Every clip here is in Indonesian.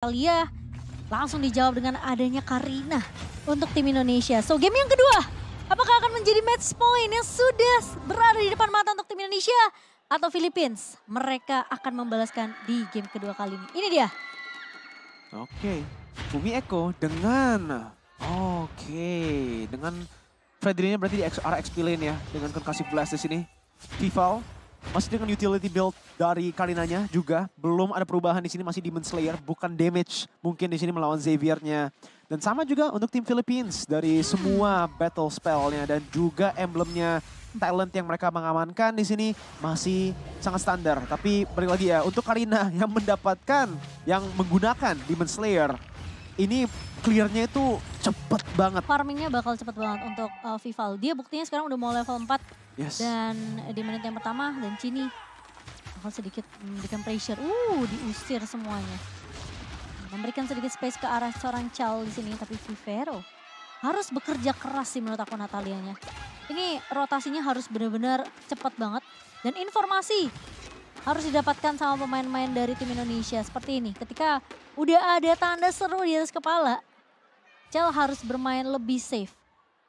Italia langsung dijawab dengan adanya Karina untuk tim Indonesia. So game yang kedua, apakah akan menjadi match point yang sudah berada di depan mata untuk tim Indonesia atau Philippines? Mereka akan membalaskan di game kedua kali ini. Ini dia. Oke, okay. Bumi Eko dengan oke okay. dengan Frederinya berarti di arah ya dengan kasih blast di sini. Tifal masih dengan utility build dari Karinanya juga. Belum ada perubahan di sini masih Demon Slayer. Bukan damage mungkin di sini melawan Xavier-nya. Dan sama juga untuk tim Philippines dari semua battle spell-nya dan juga emblemnya talent yang mereka mengamankan di sini masih sangat standar. Tapi balik lagi ya, untuk Karina yang mendapatkan, yang menggunakan Demon Slayer ini clearnya itu cepet banget. Farmingnya bakal cepet banget untuk uh, Vival. Dia buktinya sekarang udah mau level 4. Yes. Dan di menit yang pertama dan Cini bakal sedikit memberikan pressure. Uh, diusir semuanya. Memberikan sedikit space ke arah seorang Chal di sini. Tapi Vivero harus bekerja keras sih menurut aku Natalianya. Ini rotasinya harus benar-benar cepat banget. Dan informasi harus didapatkan sama pemain-pemain dari tim Indonesia seperti ini. Ketika udah ada tanda seru di atas kepala, Cel harus bermain lebih safe.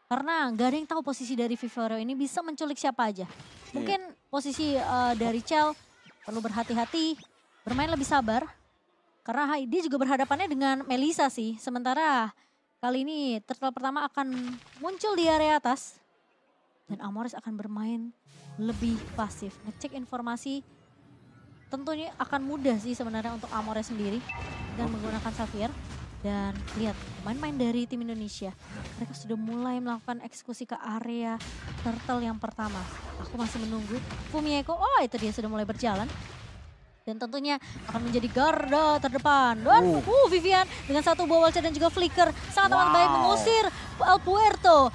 Karena gak ada yang tahu posisi dari Vivero ini bisa menculik siapa aja. Iya. Mungkin posisi uh, dari Cel perlu berhati-hati, bermain lebih sabar. Karena dia juga berhadapannya dengan Melisa sih. Sementara kali ini turtle pertama akan muncul di area atas. Dan Amoris akan bermain lebih pasif. Ngecek informasi tentunya akan mudah sih sebenarnya untuk Amore sendiri dengan menggunakan Safir. Dan lihat main-main dari tim Indonesia. Mereka sudah mulai melakukan eksekusi ke area turtle yang pertama. Aku masih menunggu Fumieko. Oh itu dia sudah mulai berjalan. Dan tentunya akan menjadi garda terdepan. Dan uh, uh Vivian dengan satu wall dan juga flicker. Sangat wow. baik mengusir El Puerto.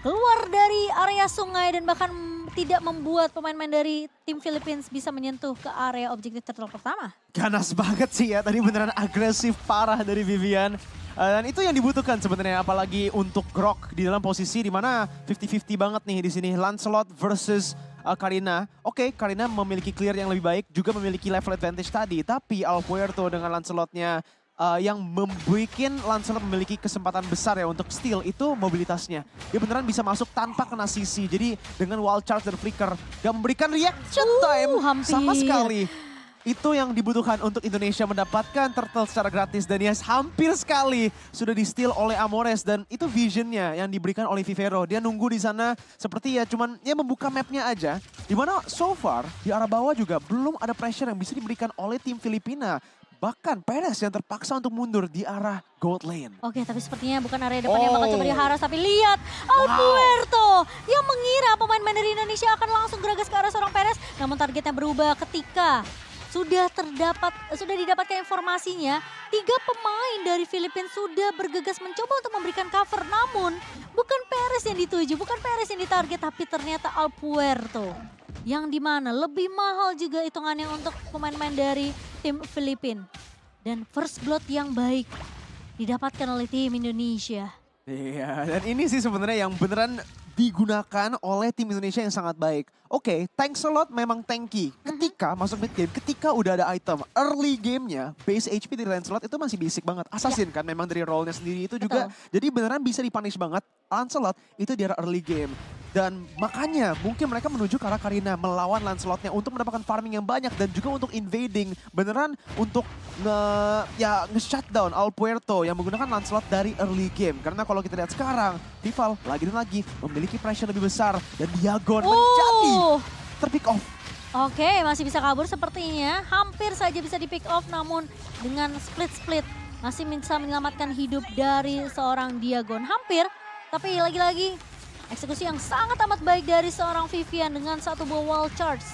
Keluar dari area sungai dan bahkan tidak membuat pemain-pemain dari tim Philippines bisa menyentuh ke area objektif turtle pertama. Ganas banget sih ya, tadi beneran agresif parah dari Vivian. Eh, dan itu yang dibutuhkan sebenarnya, apalagi untuk Grok di dalam posisi di mana 50-50 banget nih di sini. Lancelot versus uh, Karina. Oke, okay, Karina memiliki clear yang lebih baik, juga memiliki level advantage tadi. Tapi Alpuerto dengan Lancelotnya uh, yang membuat Lancer memiliki kesempatan besar ya untuk steal itu mobilitasnya. Dia beneran bisa masuk tanpa kena sisi. Jadi dengan wild charge dan flicker gak memberikan reaction uh, time hampir. sama sekali. Itu yang dibutuhkan untuk Indonesia mendapatkan turtle secara gratis. Dan yes, hampir sekali sudah di-steal oleh Amores. Dan itu visionnya yang diberikan oleh Vivero. Dia nunggu di sana seperti ya cuman ya membuka mapnya aja. Dimana so far di arah bawah juga belum ada pressure yang bisa diberikan oleh tim Filipina. Bahkan Perez yang terpaksa untuk mundur di arah Gold Lane. Oke, tapi sepertinya bukan area depan oh. yang bakal coba oh. diharas. Tapi lihat Alberto yang mengira pemain-pemain dari Indonesia akan langsung geragas ke arah seorang Perez. Namun targetnya berubah ketika sudah terdapat sudah didapatkan informasinya tiga pemain dari Filipina sudah bergegas mencoba untuk memberikan cover namun bukan Perez yang dituju bukan Perez yang ditarget tapi ternyata Alpuerto yang dimana lebih mahal juga hitungannya untuk pemain-pemain dari tim Filipin Dan first blood yang baik didapatkan oleh tim Indonesia. Iya, dan ini sih sebenarnya yang beneran digunakan oleh tim Indonesia yang sangat baik. Oke, okay, thanks a lot memang tanky. Mhm. Ketika uh -huh. masuk mid game, ketika udah ada item, early gamenya base HP dari Lancelot itu masih basic banget. Iya. Assassin ya. kan memang dari role-nya sendiri itu juga. Jadi beneran bisa dipunish banget. Lancelot itu di early game. Dan makanya mungkin mereka menuju ke arah Karina melawan Lancelotnya untuk mendapatkan farming yang banyak dan juga untuk invading. Beneran untuk nge, ya, nge-shutdown Al Puerto yang menggunakan Lancelot dari early game. Karena kalau kita lihat sekarang, Tifal lagi dan lagi memiliki pressure lebih besar dan Diagon uh. menjadi oh. terpick off. Oke, masih bisa kabur sepertinya. Hampir saja bisa di pick off namun dengan split-split masih bisa menyelamatkan hidup dari seorang Diagon. Hampir, tapi lagi-lagi Eksekusi yang sangat amat baik dari seorang Vivian dengan satu buah wall charge.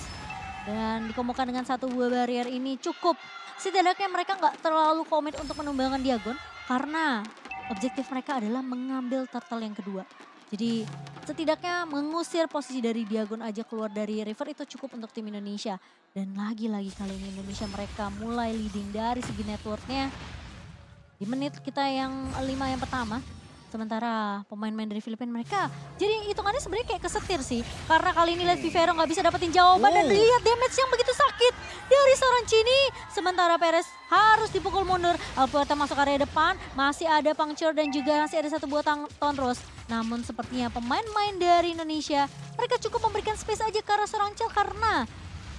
Dan dikomokan dengan satu buah barrier ini cukup. Setidaknya mereka nggak terlalu komit untuk menumbangkan Diagon. Karena objektif mereka adalah mengambil turtle yang kedua. Jadi setidaknya mengusir posisi dari Diagon aja keluar dari river itu cukup untuk tim Indonesia. Dan lagi-lagi kali ini Indonesia mereka mulai leading dari segi networknya. Di menit kita yang lima yang pertama Sementara pemain-pemain dari Filipina mereka jadi hitungannya sebenarnya kayak kesetir sih. Karena kali ini Let's Vivero nggak bisa dapetin jawaban wow. dan oh. lihat damage yang begitu sakit dari Cini. Sementara Perez harus dipukul mundur. Alpuerta masuk area depan, masih ada pangcur dan juga masih ada satu buatan Tonros. Namun sepertinya pemain-pemain dari Indonesia mereka cukup memberikan space aja ke arah Sarancil karena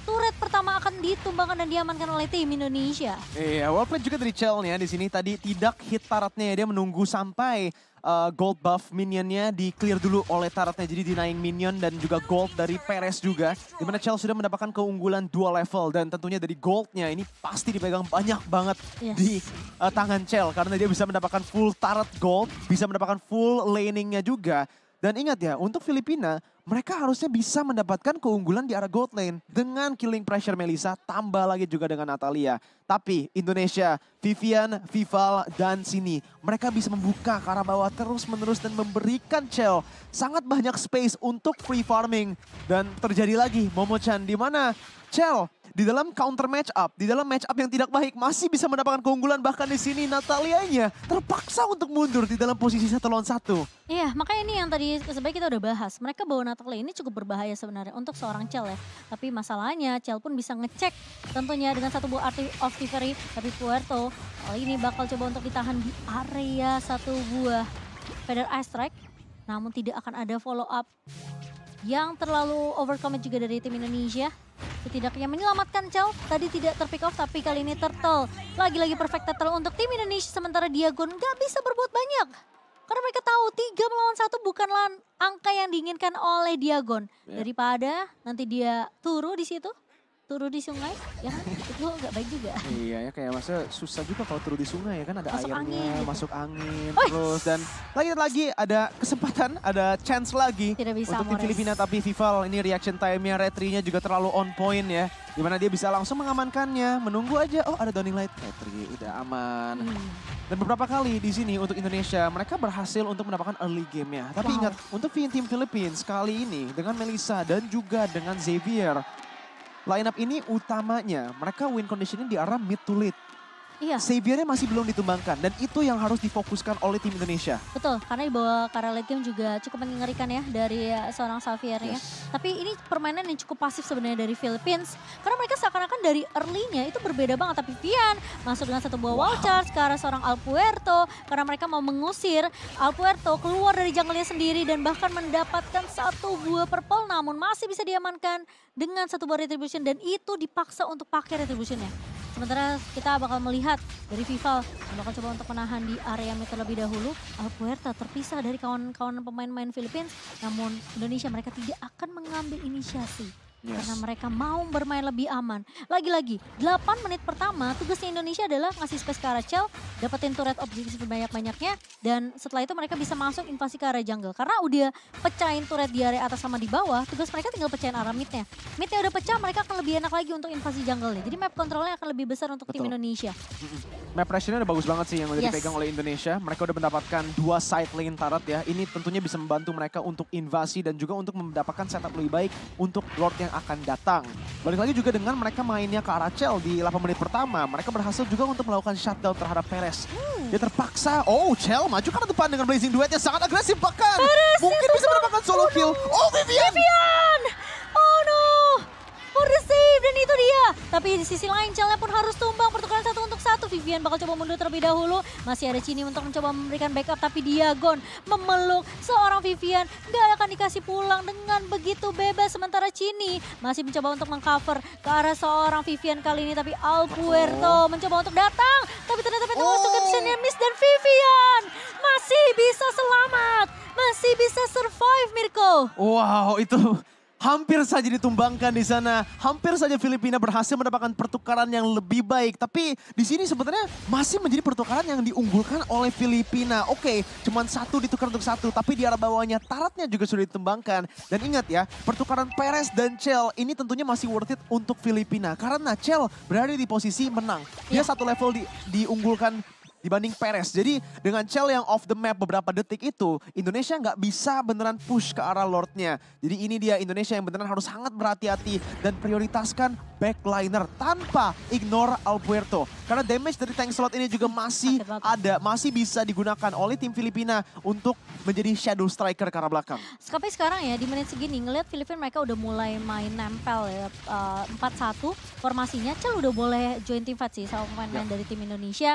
turret pertama akan ditumbangkan dan diamankan oleh tim Indonesia. Iya, yeah, juga dari Chell nih ya di sini tadi tidak hit taratnya ya, dia menunggu sampai uh, gold buff minionnya di clear dulu oleh Taratnya jadi denying minion dan juga gold dari Perez juga. Dimana Chelsea sudah mendapatkan keunggulan dua level dan tentunya dari goldnya ini pasti dipegang banyak banget yes. di uh, tangan Chel karena dia bisa mendapatkan full Tarat gold, bisa mendapatkan full laningnya juga. Dan ingat ya, untuk Filipina, mereka harusnya bisa mendapatkan keunggulan di arah gold lane. Dengan killing pressure Melisa, tambah lagi juga dengan Natalia. Tapi Indonesia, Vivian, Vival, dan Sini, mereka bisa membuka ke arah bawah terus-menerus dan memberikan Chell sangat banyak space untuk free farming. Dan terjadi lagi Momo-chan di mana Chell di dalam counter match up, di dalam match up yang tidak baik masih bisa mendapatkan keunggulan bahkan di sini Natalianya terpaksa untuk mundur di dalam posisi satu lawan satu. Iya, makanya ini yang tadi sebaik kita udah bahas. Mereka bawa Natalia ini cukup berbahaya sebenarnya untuk seorang Cel ya. Tapi masalahnya Cel pun bisa ngecek tentunya dengan satu buah arti of Tiferi. tapi Puerto kali ini bakal coba untuk ditahan di area satu buah feather eye strike namun tidak akan ada follow up yang terlalu overcome juga dari tim Indonesia. Setidaknya menyelamatkan Chow. tadi tidak terpick off tapi kali ini turtle. Lagi-lagi perfect turtle untuk tim Indonesia sementara Diagon gak bisa berbuat banyak. Karena mereka tahu tiga melawan satu bukanlah angka yang diinginkan oleh Diagon. Ya. Daripada nanti dia turu di situ, turun di sungai, ya kan? itu nggak baik juga. Iya ya kayak masa susah juga kalau turun di sungai ya kan ada masuk airnya, angin, gitu. masuk angin Oi. terus dan lagi-lagi ada kesempatan, ada chance lagi Tidak bisa, untuk di Filipina tapi Vival ini reaction time-nya Retrinya juga terlalu on point ya. Gimana dia bisa langsung mengamankannya, menunggu aja, oh ada downing light, Retri udah aman. Hmm. Dan beberapa kali di sini untuk Indonesia, mereka berhasil untuk mendapatkan early game-nya. Tapi wow. ingat, untuk tim Filipina kali ini dengan Melissa dan juga dengan Xavier, Lineup ini utamanya mereka win conditioning di arah mid to late. Iya. Saviornya masih belum ditumbangkan dan itu yang harus difokuskan oleh tim Indonesia. Betul, karena di bawah Karel Kim juga cukup mengerikan ya dari seorang Xavier yes. Tapi ini permainan yang cukup pasif sebenarnya dari Philippines karena mereka seakan-akan dari early-nya itu berbeda banget tapi Vian masuk dengan satu buah wow. voucher ke arah seorang Alpuerto karena mereka mau mengusir Alpuerto keluar dari jungle-nya sendiri dan bahkan mendapatkan satu buah purple namun masih bisa diamankan dengan satu buah retribution dan itu dipaksa untuk pakai ya. Sementara kita bakal melihat dari Vival yang bakal coba untuk menahan di area meter lebih dahulu. Alpuerta terpisah dari kawan-kawan pemain-pemain Filipina, Namun Indonesia mereka tidak akan mengambil inisiasi. Yes. Karena mereka mau bermain lebih aman. Lagi-lagi, 8 menit pertama tugasnya Indonesia adalah ngasih space ke Arachel, dapetin turret objektif banyak-banyaknya, dan setelah itu mereka bisa masuk invasi ke area jungle. Karena udah pecahin turret di area atas sama di bawah, tugas mereka tinggal pecahin arah midnya. Midnya udah pecah, mereka akan lebih enak lagi untuk invasi jungle-nya. Jadi map kontrolnya akan lebih besar untuk Betul. tim Indonesia. Map pressure-nya udah bagus banget sih yang udah yes. dipegang oleh Indonesia. Mereka udah mendapatkan dua side lane turret ya. Ini tentunya bisa membantu mereka untuk invasi dan juga untuk mendapatkan setup lebih baik untuk Lord yang yang akan datang. Balik lagi juga dengan mereka mainnya ke arah Chel di 8 menit pertama. Mereka berhasil juga untuk melakukan shutdown terhadap Perez. Hmm. Dia terpaksa, oh Chel maju ke depan dengan blazing yang sangat agresif bahkan. Perez Mungkin bisa mendapatkan solo oh, kill. Oh Vivian! Vivian! Oh no! Oh the save dan itu dia. Tapi di sisi lain Chelnya pun harus tumbang pertukaran satu Vivian bakal coba mundur terlebih dahulu. Masih ada Cini untuk mencoba memberikan backup tapi Diagon memeluk seorang Vivian. Gak akan dikasih pulang dengan begitu bebas sementara Cini masih mencoba untuk mengcover ke arah seorang Vivian kali ini. Tapi Alpuerto oh. mencoba untuk datang tapi ternyata itu oh. masuk ke Miss dan Vivian masih bisa selamat. Masih bisa survive Mirko. Wow itu hampir saja ditumbangkan di sana. Hampir saja Filipina berhasil mendapatkan pertukaran yang lebih baik. Tapi di sini sebenarnya masih menjadi pertukaran yang diunggulkan oleh Filipina. Oke, cuman satu ditukar untuk satu, tapi di arah bawahnya taratnya juga sudah ditumbangkan. Dan ingat ya, pertukaran Perez dan Cel ini tentunya masih worth it untuk Filipina. Karena Cel berada di posisi menang. Dia ya. satu level di, diunggulkan dibanding Perez. Jadi dengan Cel yang off the map beberapa detik itu, Indonesia nggak bisa beneran push ke arah Lordnya. Jadi ini dia Indonesia yang beneran harus sangat berhati-hati dan prioritaskan backliner tanpa ignore alberto Karena damage dari tank slot ini juga masih ada, masih bisa digunakan oleh tim Filipina untuk menjadi shadow striker ke arah belakang. Tapi sekarang ya di menit segini ngelihat Filipina mereka udah mulai main nempel ya. Uh, eh, 4-1 formasinya Cel udah boleh join tim fight sih sama pemain-pemain ya. dari tim Indonesia.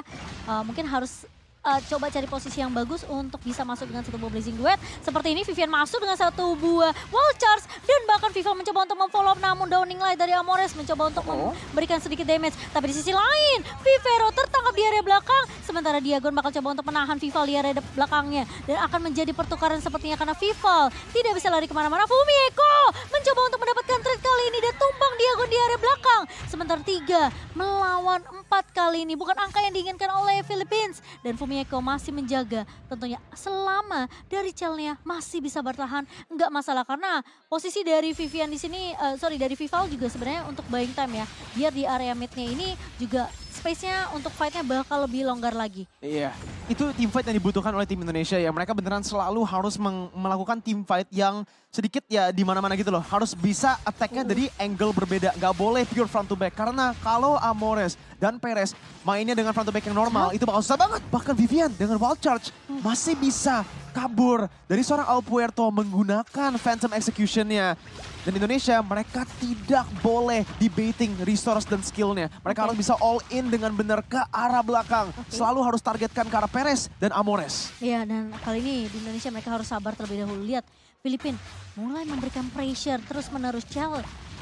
Uh, mungkin harus uh, coba cari posisi yang bagus untuk bisa masuk dengan satu buah blazing duet. Seperti ini Vivian masuk dengan satu buah wall charge dan bahkan Vivian mencoba untuk memfollow namun downing light dari Amores mencoba untuk oh. memberikan sedikit damage. Tapi di sisi lain Vivero tertangkap di area belakang sementara Diagon bakal coba untuk menahan Vival di area belakangnya dan akan menjadi pertukaran sepertinya karena Vival tidak bisa lari kemana-mana. Fumieko mencoba untuk mendapatkan trade kali ini dan tumbang Diagon di area belakang. Sementara tiga melawan empat empat kali ini. Bukan angka yang diinginkan oleh Philippines. Dan Fumieko masih menjaga tentunya selama dari celnya masih bisa bertahan. Nggak masalah karena posisi dari Vivian di sini, uh, sorry dari Vival juga sebenarnya untuk buying time ya. Biar di area midnya ini juga space-nya untuk fight-nya bakal lebih longgar lagi. Iya. Itu team fight yang dibutuhkan oleh tim Indonesia ya. Mereka beneran selalu harus melakukan team fight yang sedikit ya di mana-mana gitu loh. Harus bisa attack-nya uh. dari angle berbeda. Gak boleh pure front to back. Karena kalau Amores dan Perez mainnya dengan front to back yang normal, huh? itu bakal susah banget. Bahkan Vivian dengan wild charge hmm. masih bisa kabur dari seorang Al Puerto menggunakan Phantom Execution-nya. Dan Indonesia, mereka tidak boleh debating resource dan skill-nya. Mereka okay. harus bisa all in dengan benar ke arah belakang. Okay. Selalu harus targetkan ke arah Perez dan Amores. Iya, dan kali ini di Indonesia mereka harus sabar terlebih dahulu. Lihat, Filipin mulai memberikan pressure terus-menerus Chell.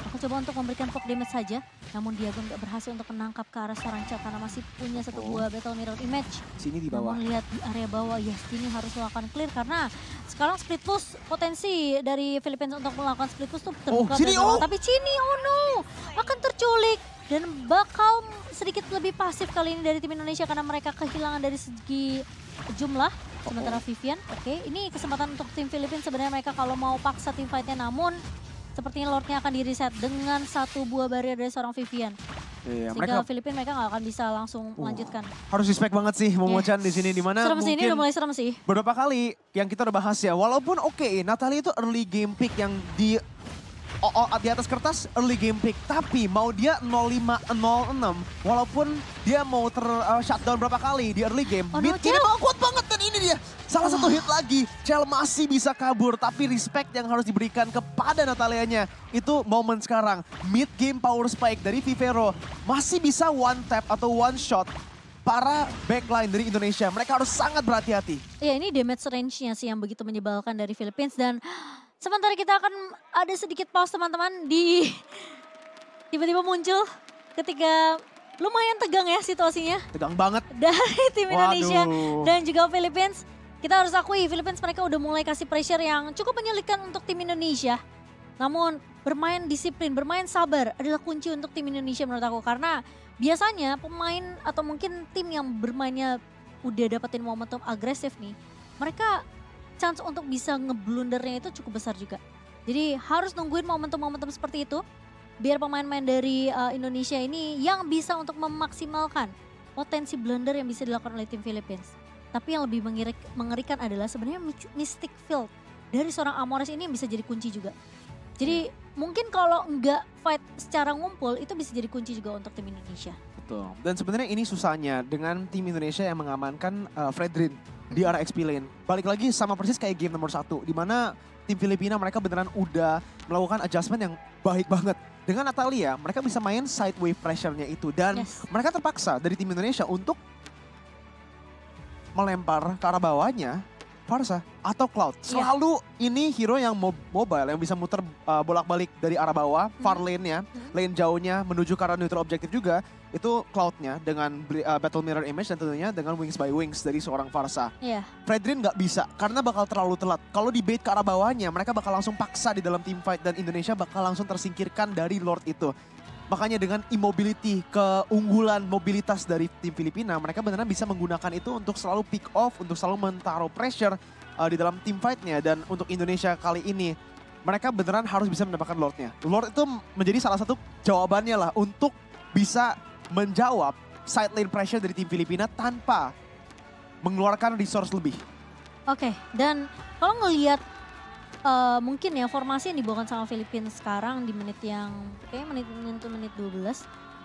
Aku coba untuk memberikan poke damage saja, namun Diago nggak berhasil untuk menangkap ke arah seorang Chell karena masih punya satu oh. buah Battle Mirror Image. Sini di bawah. Namun lihat di area bawah, ya sini harus melakukan clear karena sekarang split push potensi dari Filipina untuk melakukan split push tuh terbuka. Oh, sini, oh. Tapi sini oh no, akan terculik. Dan bakal sedikit lebih pasif kali ini dari tim Indonesia karena mereka kehilangan dari segi jumlah. Sementara oh. Vivian, oke. Okay. Ini kesempatan untuk tim Filipina sebenarnya mereka kalau mau paksa tim fight-nya. Namun sepertinya Lordnya akan di reset dengan satu buah barrier dari seorang Vivian. Iya, Sehingga mereka... Filipina mereka nggak akan bisa langsung uh, melanjutkan. Harus respect banget sih Momo iya. Chan yeah. di sini di mana serem mungkin sih, ini udah mulai serem sih. Beberapa kali yang kita udah bahas ya, walaupun oke okay, Natalia itu early game pick yang di Oh, oh, di atas kertas early game pick. Tapi mau dia 05-06 walaupun dia mau ter uh, shutdown berapa kali di early game. Oh, mid no, mau kuat banget dan ini dia. Salah oh. satu hit lagi. Cel masih bisa kabur tapi respect yang harus diberikan kepada Natalianya. Itu momen sekarang. Mid game power spike dari Vivero masih bisa one tap atau one shot para backline dari Indonesia. Mereka harus sangat berhati-hati. Ya ini damage range-nya sih yang begitu menyebalkan dari Philippines dan Sementara kita akan ada sedikit pause teman-teman di tiba-tiba muncul ketika lumayan tegang ya situasinya. Tegang banget. Dari tim Indonesia dan juga Philippines. Kita harus akui Philippines mereka udah mulai kasih pressure yang cukup menyulitkan untuk tim Indonesia. Namun bermain disiplin, bermain sabar adalah kunci untuk tim Indonesia menurut aku. Karena biasanya pemain atau mungkin tim yang bermainnya udah dapetin momentum agresif nih. Mereka chance untuk bisa ngeblundernya itu cukup besar juga. Jadi harus nungguin momentum-momentum seperti itu biar pemain-pemain dari uh, Indonesia ini yang bisa untuk memaksimalkan potensi blunder yang bisa dilakukan oleh tim Philippines. Tapi yang lebih mengirik, mengerikan adalah sebenarnya mystic field dari seorang Amores ini yang bisa jadi kunci juga. Jadi iya. mungkin kalau enggak fight secara ngumpul itu bisa jadi kunci juga untuk tim Indonesia. Betul. Dan sebenarnya ini susahnya dengan tim Indonesia yang mengamankan uh, eh, Fredrin di arah XP lane. Balik lagi sama persis kayak game nomor satu, di mana tim Filipina mereka beneran udah melakukan adjustment yang baik banget. Dengan Natalia, mereka bisa main sideways pressure-nya itu. Dan yes. mereka terpaksa dari tim Indonesia untuk melempar ke arah bawahnya Farsa atau Cloud. Iya. Selalu ini hero yang mobile yang bisa muter uh, bolak-balik dari arah bawah, hmm. far lane-nya, hmm. lane jauhnya menuju ke arah neutral objektif juga. Itu Cloud-nya dengan uh, Battle Mirror Image dan tentunya dengan Wings by Wings dari seorang Farsa. Yeah. Fredrin nggak bisa karena bakal terlalu telat. Kalau di bait ke arah bawahnya, mereka bakal langsung paksa di dalam team fight dan Indonesia bakal langsung tersingkirkan dari Lord itu. Makanya dengan immobility, keunggulan mobilitas dari tim Filipina, mereka benar-benar bisa menggunakan itu untuk selalu pick off, untuk selalu mentaruh pressure uh, di dalam tim fight-nya. Dan untuk Indonesia kali ini, mereka beneran harus bisa mendapatkan Lord-nya. Lord itu menjadi salah satu jawabannya lah untuk bisa menjawab side lane pressure dari tim Filipina tanpa mengeluarkan resource lebih. Oke, okay, dan kalau ngelihat uh, mungkin ya formasi yang dibawakan sama Filipina sekarang di menit yang kayak menit menit menit 12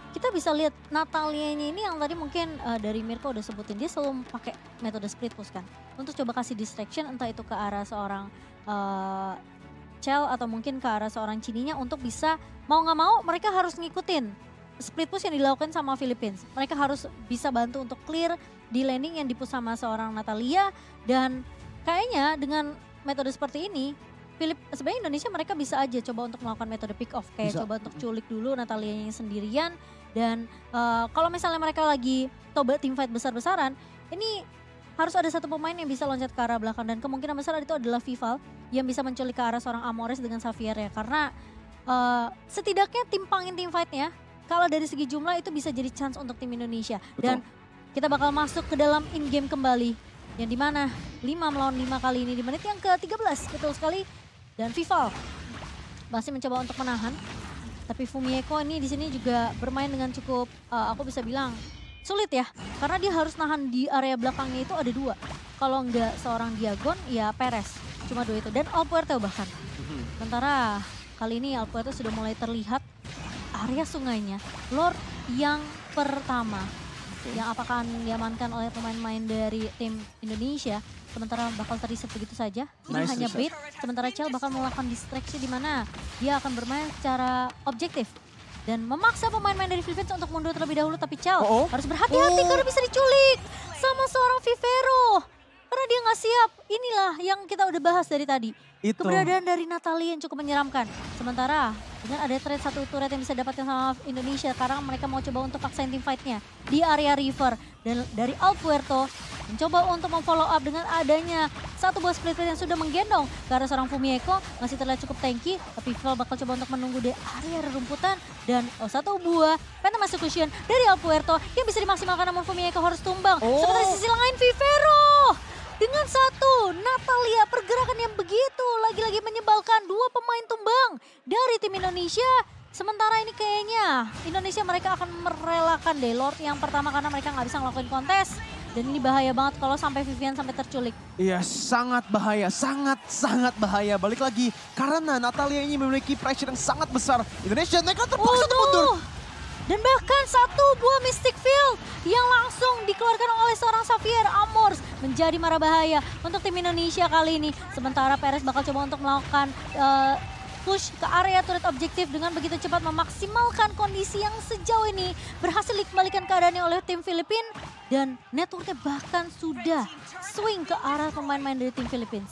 kita bisa lihat Natalianya ini yang tadi mungkin uh, dari Mirko udah sebutin dia selalu pakai metode split push kan untuk coba kasih distraction entah itu ke arah seorang uh, eh, Cel atau mungkin ke arah seorang Cininya untuk bisa mau nggak mau mereka harus ngikutin split push yang dilakukan sama Philippines. Mereka harus bisa bantu untuk clear di landing yang dipus sama seorang Natalia dan kayaknya dengan metode seperti ini Philip sebenarnya Indonesia mereka bisa aja coba untuk melakukan metode pick off kayak bisa. coba untuk hmm. culik dulu Natalia yang sendirian dan uh, kalau misalnya mereka lagi coba tim fight besar-besaran ini harus ada satu pemain yang bisa loncat ke arah belakang dan kemungkinan besar itu adalah Vival yang bisa menculik ke arah seorang Amores dengan Xavier ya karena uh, setidaknya timpangin tim fightnya kalau dari segi jumlah itu bisa jadi chance untuk tim Indonesia Betul. dan kita bakal masuk ke dalam in game kembali yang dimana 5 melawan 5 kali ini di menit yang ke-13 betul sekali dan Vival masih mencoba untuk menahan. Tapi Fumieko ini di sini juga bermain dengan cukup, uh, aku bisa bilang, sulit ya. Karena dia harus nahan di area belakangnya itu ada dua. Kalau nggak seorang Diagon, ya Perez. Cuma dua itu. Dan Alpuerto bahkan. Mhm. Sementara kali ini Alpuerto sudah mulai terlihat area sungainya. Lord yang pertama. Yang apakah diamankan oleh pemain-pemain dari tim Indonesia sementara bakal terreset begitu saja. Ini nice hanya bait, sementara Chell bakal melakukan distraksi di mana dia akan bermain secara objektif. Dan memaksa pemain-pemain dari Philippines untuk mundur terlebih dahulu, tapi Chell oh, oh. harus berhati-hati oh. karena bisa diculik sama seorang Vivero. Karena dia nggak siap. Inilah yang kita udah bahas dari tadi. Itu. Keberadaan dari Natalie yang cukup menyeramkan. Sementara dan ada trade satu turret yang bisa dapatkan sama Indonesia. Sekarang mereka mau coba untuk paksain team fight-nya di area river. Dan dari Alpuerto mencoba untuk memfollow up dengan adanya satu buah split yang sudah menggendong karena seorang Fumieko. Masih terlihat cukup tanky, tapi Phil bakal coba untuk menunggu di area rumputan. Dan oh, satu buah Phantom Execution dari Alpuerto yang bisa dimaksimalkan namun Fumieko harus tumbang. Oh. Sementara sisi lain Vivero dengan satu, Natalia pergerakan yang begitu lagi-lagi menyebalkan dua pemain tumbang dari tim Indonesia. Sementara ini kayaknya Indonesia mereka akan merelakan Delort yang pertama karena mereka nggak bisa ngelakuin kontes. Dan ini bahaya banget kalau sampai Vivian sampai terculik. Iya, sangat bahaya, sangat-sangat bahaya. Balik lagi, karena Natalia ini memiliki pressure yang sangat besar. Indonesia mereka terpaksa mundur. Dan bahkan satu buah Mystic Field yang langsung dikeluarkan oleh seorang Xavier Amors menjadi marah bahaya untuk tim Indonesia kali ini. Sementara Perez bakal coba untuk melakukan uh, push ke area turret objektif dengan begitu cepat memaksimalkan kondisi yang sejauh ini berhasil dikembalikan keadaannya oleh tim Filipina dan networknya bahkan sudah swing ke arah pemain-pemain dari tim Filipina.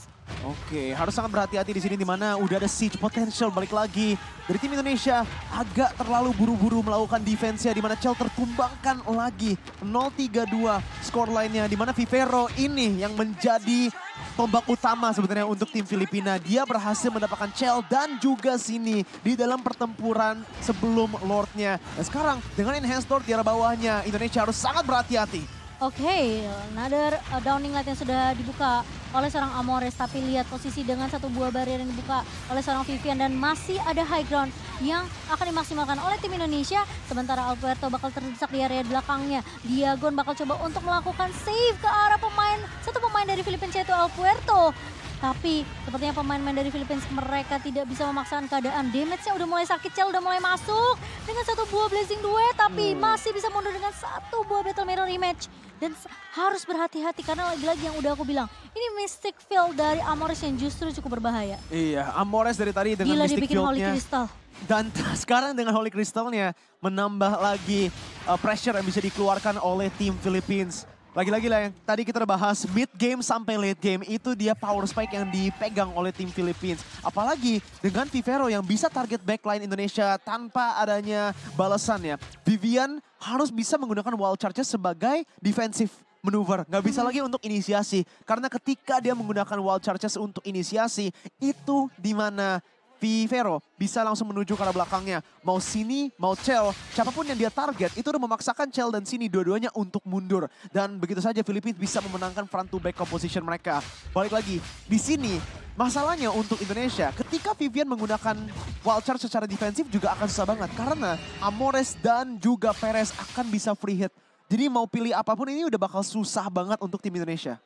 Oke, harus sangat berhati-hati di sini di mana udah ada siege potential balik lagi dari tim Indonesia agak terlalu buru-buru melakukan defense-nya di mana Chel tertumbangkan lagi 0-3-2 skor lainnya di mana Vivero ini yang menjadi tombak utama sebenarnya untuk tim Filipina. Dia berhasil mendapatkan Chel dan juga Sini di dalam pertempuran sebelum Lordnya. Dan sekarang dengan Enhanced Lord di arah bawahnya, Indonesia harus sangat berhati-hati. Oke, okay, another uh, downing light yang sudah dibuka oleh seorang Amores. Tapi lihat posisi dengan satu buah barrier yang dibuka oleh seorang Vivian dan masih ada high ground yang akan dimaksimalkan oleh tim Indonesia. Sementara Alberto bakal terdesak di area belakangnya. Diagon bakal coba untuk melakukan save ke arah pemain satu pemain dari Filipina yaitu Alberto. Tapi sepertinya pemain-pemain dari Filipina mereka tidak bisa memaksakan keadaan. Damage-nya udah mulai sakit, Cel udah mulai masuk dengan satu buah blazing duet. Tapi hmm. masih bisa mundur dengan satu buah battle mirror rematch. Dan harus berhati-hati karena lagi-lagi yang udah aku bilang, ini mystic field dari Amores yang justru cukup berbahaya. Iya, Amores dari tadi dengan Gila, mystic Holy Crystal. Dan sekarang dengan Holy Crystalnya menambah lagi uh, pressure yang bisa dikeluarkan oleh tim Philippines. Lagi-lagi lah yang tadi kita bahas mid game sampai late game itu dia power spike yang dipegang oleh tim Philippines. Apalagi dengan Vivero yang bisa target backline Indonesia tanpa adanya balasannya. Vivian harus bisa menggunakan wall charge sebagai defensive maneuver. Nggak bisa lagi untuk inisiasi. Karena ketika dia menggunakan wall charges untuk inisiasi, itu dimana Vivero bisa langsung menuju ke arah belakangnya. Mau sini, mau Cel, siapapun yang dia target itu udah memaksakan Cel dan sini dua-duanya untuk mundur. Dan begitu saja Filipina bisa memenangkan front to back composition mereka. Balik lagi, di sini masalahnya untuk Indonesia ketika Vivian menggunakan wild charge secara defensif juga akan susah banget. Karena Amores dan juga Perez akan bisa free hit. Jadi mau pilih apapun ini udah bakal susah banget untuk tim Indonesia.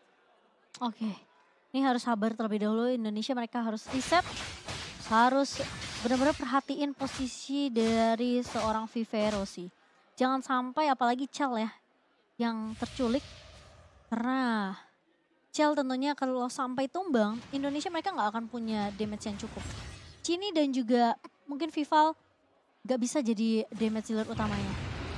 Oke. Okay. Ini harus sabar terlebih dahulu Indonesia mereka harus reset harus benar-benar perhatiin posisi dari seorang Vivero sih. Jangan sampai apalagi Cel ya yang terculik karena Cel tentunya kalau sampai tumbang Indonesia mereka nggak akan punya damage yang cukup. Cini dan juga mungkin Vival nggak bisa jadi damage dealer utamanya.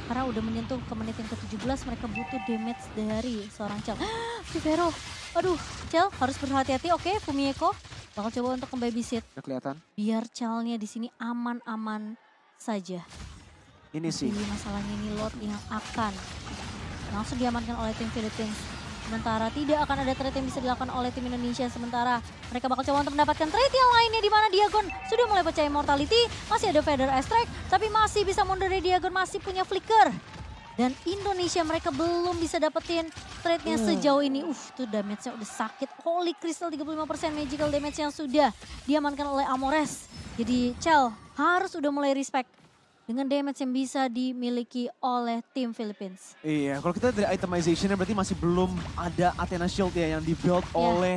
Karena udah menyentuh ke menit yang ke-17 mereka butuh damage dari seorang Cel. Vivero, aduh Cel harus berhati-hati. Oke Fumieko bakal coba untuk babysit. Udah kelihatan. Biar calnya di sini aman-aman saja. Ini sih. Jadi masalahnya ini lot yang akan langsung diamankan oleh tim Philippines. Sementara tidak akan ada trade yang bisa dilakukan oleh tim Indonesia. Sementara mereka bakal coba untuk mendapatkan trade yang lainnya di mana Diagon sudah mulai percaya Immortality. Masih ada Feather Extract tapi masih bisa mundur dari Diagon, masih punya Flicker. Dan Indonesia mereka belum bisa dapetin trade-nya hmm. sejauh ini. Uff, tuh damage-nya udah sakit. Holy Crystal 35% magical damage yang sudah diamankan oleh Amores. Jadi Cel harus udah mulai respect dengan damage yang bisa dimiliki oleh tim Philippines. Iya, kalau kita dari itemization nya berarti masih belum ada Athena Shield ya yang dibuild yeah. oleh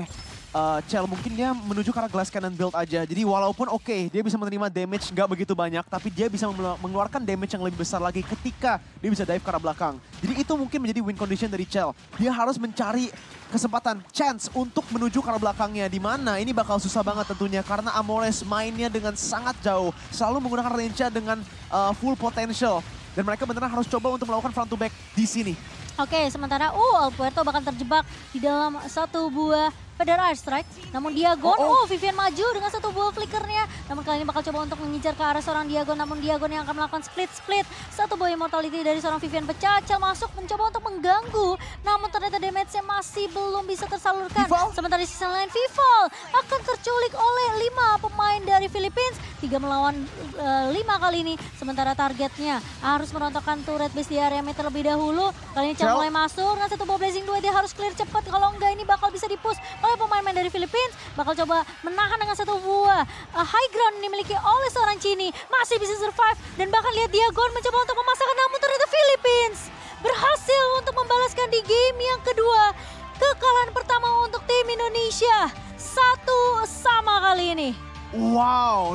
uh, eh, Cell mungkin dia menuju ke arah glass cannon build aja. Jadi walaupun oke okay, dia bisa menerima damage nggak begitu banyak, tapi dia bisa mengeluarkan damage yang lebih besar lagi ketika dia bisa dive ke arah belakang. Jadi itu mungkin menjadi win condition dari Cell. Dia harus mencari kesempatan, chance untuk menuju ke arah belakangnya. Di mana ini bakal susah banget tentunya karena Amores mainnya dengan sangat jauh. Selalu menggunakan range dengan uh, full potential. Dan mereka beneran harus coba untuk melakukan front to back di sini. Oke, sementara uh, Alberto bakal terjebak di dalam satu buah Pedar air Strike. Namun Diagon, oh, oh. oh Vivian maju dengan satu buah flickernya. Namun kali ini bakal coba untuk mengincar ke arah seorang Diagon. Namun Diagon yang akan melakukan split-split. Satu buah immortality dari seorang Vivian pecah, Cel masuk mencoba untuk mengganggu. Namun ternyata damage-nya masih belum bisa tersalurkan. Vival. Sementara di sisi lain Vival akan terculik oleh lima pemain dari Philippines. Tiga melawan e, lima kali ini. Sementara targetnya harus merontokkan turret base di area meter lebih dahulu. Kali ini coba mulai masuk dengan satu buah blazing 2 dia harus clear cepat. Kalau enggak ini bakal bisa di oleh pemain-pemain dari Philippines. Bakal coba menahan dengan satu buah uh, high ground yang dimiliki oleh seorang Cini. Masih bisa survive dan bahkan lihat Diagon mencoba untuk memasakkan namun ternyata Philippines berhasil untuk membalaskan di game yang kedua. Kekalahan pertama untuk tim Indonesia. Satu sama kali ini. Wow.